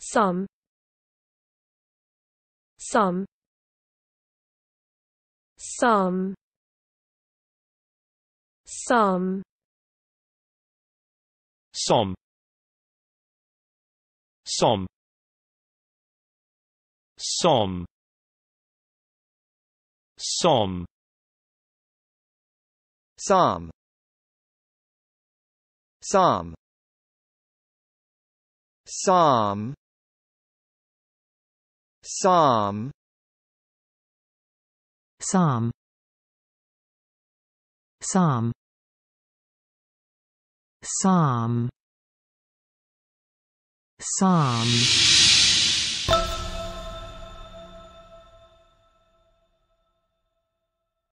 sum Some. Some. Some. Some. Some. Some. Some. Some. Some. Some. Psalm Psalm Psalm Psalm Psalm